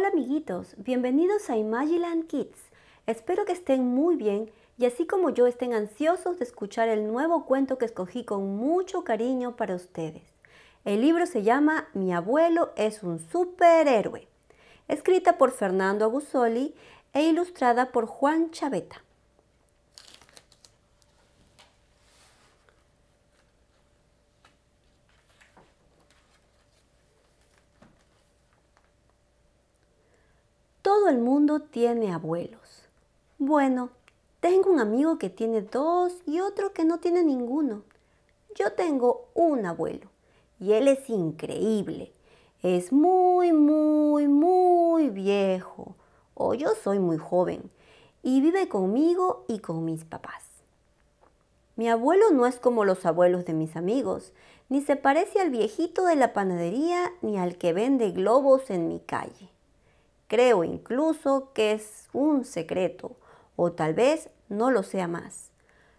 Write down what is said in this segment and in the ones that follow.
Hola amiguitos, bienvenidos a Imagiland Kids. Espero que estén muy bien y así como yo estén ansiosos de escuchar el nuevo cuento que escogí con mucho cariño para ustedes. El libro se llama Mi abuelo es un superhéroe, escrita por Fernando Agusoli e ilustrada por Juan Chaveta. Todo el mundo tiene abuelos. Bueno, tengo un amigo que tiene dos y otro que no tiene ninguno. Yo tengo un abuelo y él es increíble. Es muy, muy, muy viejo. O yo soy muy joven y vive conmigo y con mis papás. Mi abuelo no es como los abuelos de mis amigos, ni se parece al viejito de la panadería ni al que vende globos en mi calle. Creo incluso que es un secreto, o tal vez no lo sea más.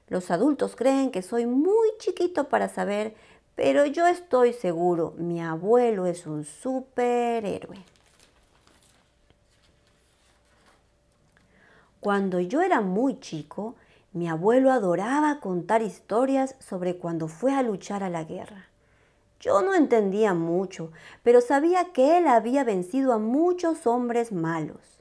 Los adultos creen que soy muy chiquito para saber, pero yo estoy seguro, mi abuelo es un superhéroe. Cuando yo era muy chico, mi abuelo adoraba contar historias sobre cuando fue a luchar a la guerra. Yo no entendía mucho, pero sabía que él había vencido a muchos hombres malos.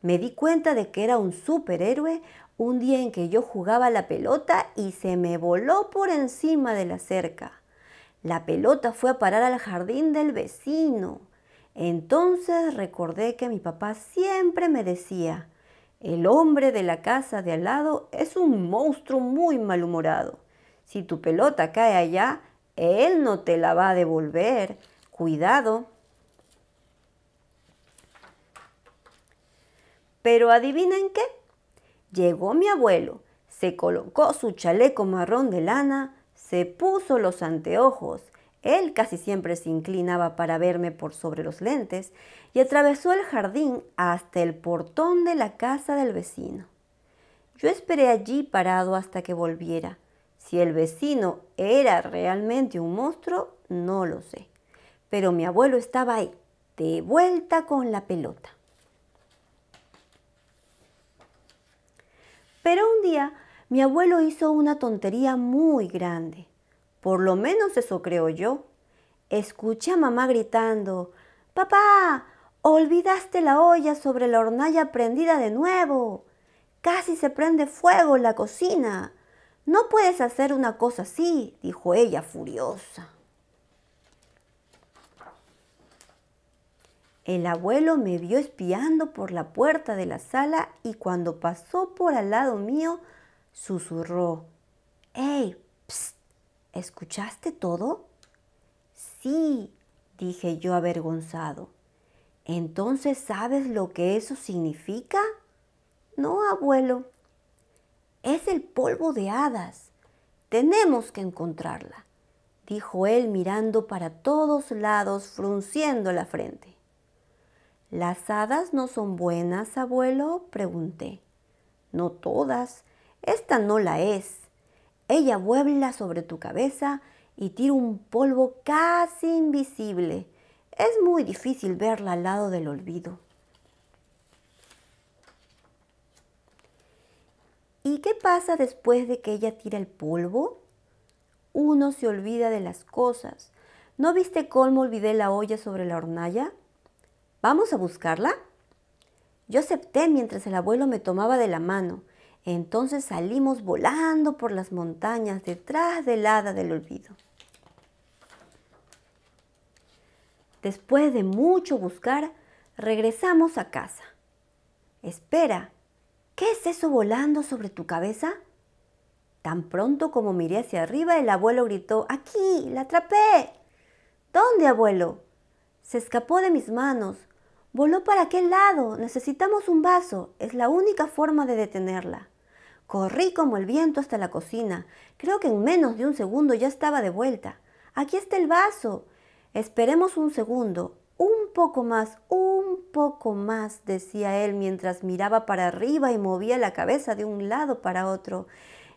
Me di cuenta de que era un superhéroe un día en que yo jugaba la pelota y se me voló por encima de la cerca. La pelota fue a parar al jardín del vecino. Entonces recordé que mi papá siempre me decía, el hombre de la casa de al lado es un monstruo muy malhumorado. Si tu pelota cae allá, él no te la va a devolver. Cuidado. Pero adivinen qué. Llegó mi abuelo, se colocó su chaleco marrón de lana, se puso los anteojos, él casi siempre se inclinaba para verme por sobre los lentes y atravesó el jardín hasta el portón de la casa del vecino. Yo esperé allí parado hasta que volviera. Si el vecino era realmente un monstruo, no lo sé. Pero mi abuelo estaba ahí, de vuelta con la pelota. Pero un día mi abuelo hizo una tontería muy grande. Por lo menos eso creo yo. Escuché a mamá gritando, Papá, olvidaste la olla sobre la hornalla prendida de nuevo. Casi se prende fuego en la cocina. No puedes hacer una cosa así, dijo ella furiosa. El abuelo me vio espiando por la puerta de la sala y cuando pasó por al lado mío, susurró. ¡Ey! Psst, ¿Escuchaste todo? Sí, dije yo avergonzado. ¿Entonces sabes lo que eso significa? No, abuelo, es el polvo de hadas. Tenemos que encontrarla, dijo él mirando para todos lados, frunciendo la frente. ¿Las hadas no son buenas, abuelo? pregunté. No todas. Esta no la es. Ella vuela sobre tu cabeza y tira un polvo casi invisible. Es muy difícil verla al lado del olvido. ¿Y qué pasa después de que ella tira el polvo? Uno se olvida de las cosas. ¿No viste cómo olvidé la olla sobre la hornalla? ¿Vamos a buscarla? Yo acepté mientras el abuelo me tomaba de la mano. Entonces salimos volando por las montañas detrás del hada del olvido. Después de mucho buscar, regresamos a casa. Espera, ¿Qué es eso volando sobre tu cabeza? Tan pronto como miré hacia arriba, el abuelo gritó, ¡Aquí! ¡La atrapé! ¿Dónde, abuelo? Se escapó de mis manos. Voló para aquel lado. Necesitamos un vaso. Es la única forma de detenerla. Corrí como el viento hasta la cocina. Creo que en menos de un segundo ya estaba de vuelta. Aquí está el vaso. Esperemos un segundo. Un poco más, un poco más, decía él mientras miraba para arriba y movía la cabeza de un lado para otro.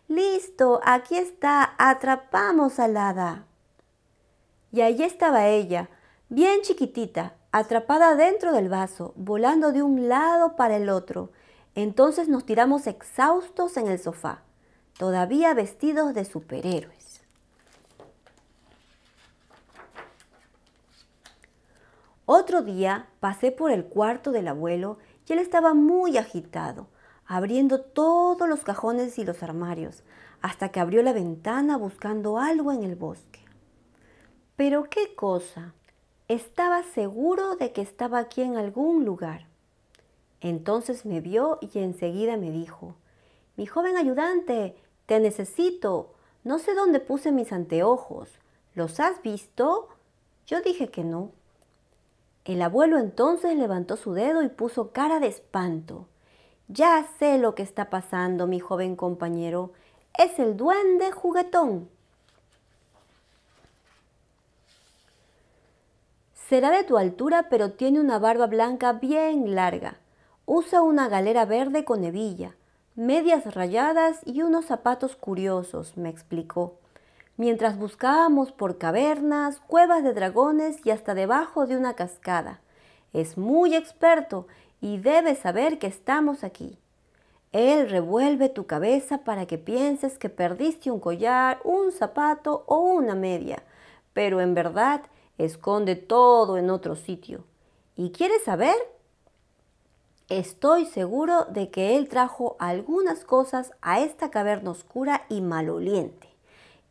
Listo, aquí está, atrapamos al hada. Y allí estaba ella, bien chiquitita, atrapada dentro del vaso, volando de un lado para el otro. Entonces nos tiramos exhaustos en el sofá, todavía vestidos de superhéroes. Otro día pasé por el cuarto del abuelo y él estaba muy agitado, abriendo todos los cajones y los armarios, hasta que abrió la ventana buscando algo en el bosque. Pero qué cosa, estaba seguro de que estaba aquí en algún lugar. Entonces me vio y enseguida me dijo, mi joven ayudante, te necesito. No sé dónde puse mis anteojos. ¿Los has visto? Yo dije que no. El abuelo entonces levantó su dedo y puso cara de espanto. Ya sé lo que está pasando, mi joven compañero. Es el duende juguetón. Será de tu altura, pero tiene una barba blanca bien larga. Usa una galera verde con hebilla, medias rayadas y unos zapatos curiosos, me explicó mientras buscábamos por cavernas, cuevas de dragones y hasta debajo de una cascada. Es muy experto y debe saber que estamos aquí. Él revuelve tu cabeza para que pienses que perdiste un collar, un zapato o una media, pero en verdad esconde todo en otro sitio. ¿Y quieres saber? Estoy seguro de que él trajo algunas cosas a esta caverna oscura y maloliente.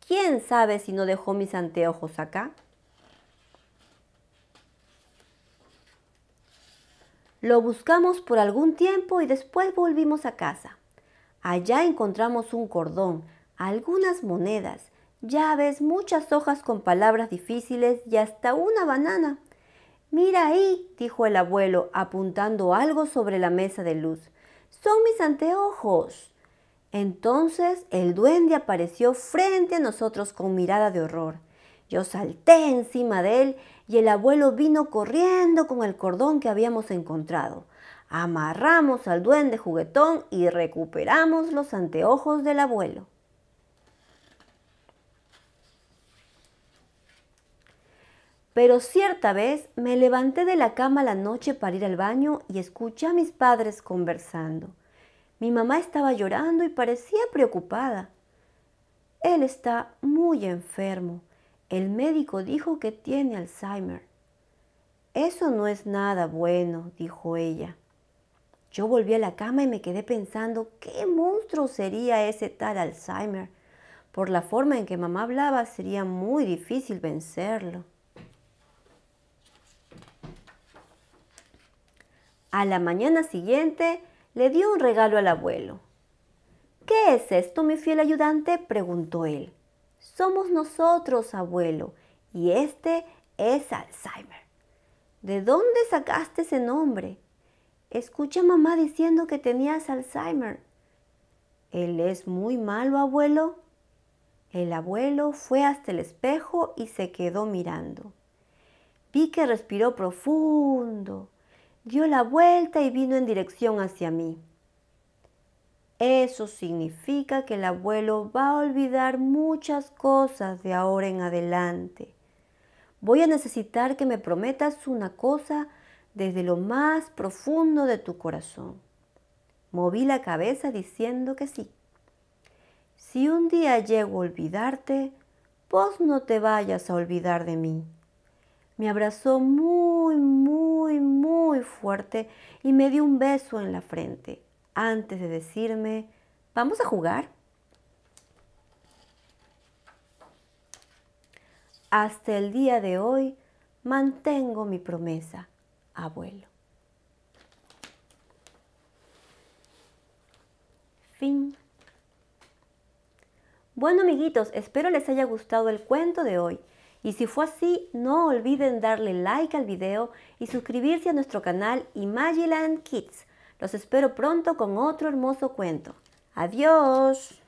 ¿Quién sabe si no dejó mis anteojos acá? Lo buscamos por algún tiempo y después volvimos a casa. Allá encontramos un cordón, algunas monedas, llaves, muchas hojas con palabras difíciles y hasta una banana. Mira ahí, dijo el abuelo, apuntando algo sobre la mesa de luz. Son mis anteojos. Entonces el duende apareció frente a nosotros con mirada de horror. Yo salté encima de él y el abuelo vino corriendo con el cordón que habíamos encontrado. Amarramos al duende juguetón y recuperamos los anteojos del abuelo. Pero cierta vez me levanté de la cama la noche para ir al baño y escuché a mis padres conversando. Mi mamá estaba llorando y parecía preocupada. Él está muy enfermo. El médico dijo que tiene Alzheimer. Eso no es nada bueno, dijo ella. Yo volví a la cama y me quedé pensando qué monstruo sería ese tal Alzheimer. Por la forma en que mamá hablaba sería muy difícil vencerlo. A la mañana siguiente, le dio un regalo al abuelo. ¿Qué es esto, mi fiel ayudante? preguntó él. Somos nosotros, abuelo, y este es Alzheimer. ¿De dónde sacaste ese nombre? Escucha a mamá diciendo que tenías Alzheimer. Él es muy malo, abuelo. El abuelo fue hasta el espejo y se quedó mirando. Vi que respiró profundo dio la vuelta y vino en dirección hacia mí. Eso significa que el abuelo va a olvidar muchas cosas de ahora en adelante. Voy a necesitar que me prometas una cosa desde lo más profundo de tu corazón. Moví la cabeza diciendo que sí. Si un día llego a olvidarte, vos no te vayas a olvidar de mí. Me abrazó muy, muy muy, fuerte y me dio un beso en la frente antes de decirme, ¿vamos a jugar? Hasta el día de hoy mantengo mi promesa, abuelo. Fin. Bueno amiguitos, espero les haya gustado el cuento de hoy. Y si fue así, no olviden darle like al video y suscribirse a nuestro canal Imagiland Kids. Los espero pronto con otro hermoso cuento. ¡Adiós!